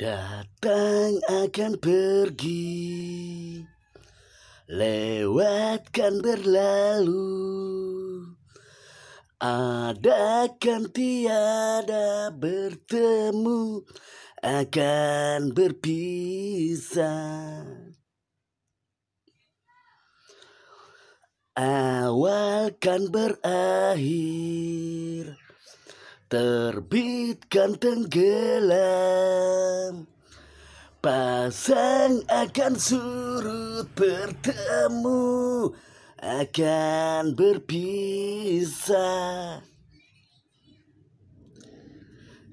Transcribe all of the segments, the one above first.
Datang akan pergi Lewatkan berlalu Adakan tiada bertemu Akan berpisah Awal kan berakhir Terbitkan tenggelam Pasang akan surut bertemu Akan berpisah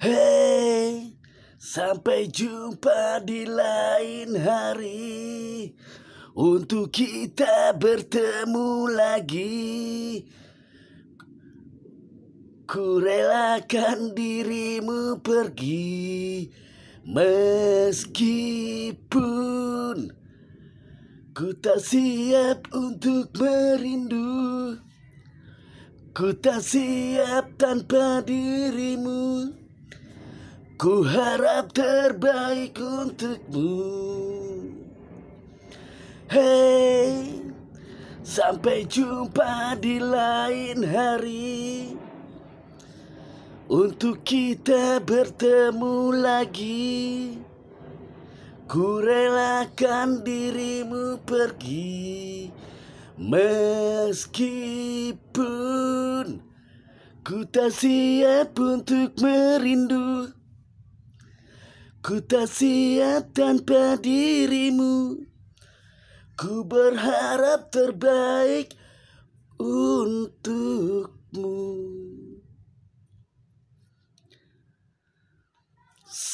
Hei Sampai jumpa di lain hari Untuk kita bertemu lagi Kurelakan dirimu pergi Meskipun Ku tak siap untuk merindu Ku tak siap tanpa dirimu Ku harap terbaik untukmu Hey Sampai jumpa di lain hari untuk kita bertemu lagi kurelakan dirimu pergi Meskipun Ku tak siap untuk merindu Ku tak siap tanpa dirimu Ku berharap terbaik untukmu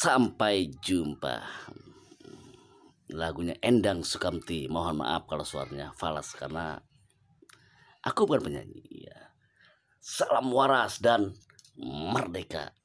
Sampai jumpa. Lagunya Endang Sukamti. Mohon maaf kalau suaranya falas karena aku bukan penyanyi. Ya. Salam waras dan merdeka.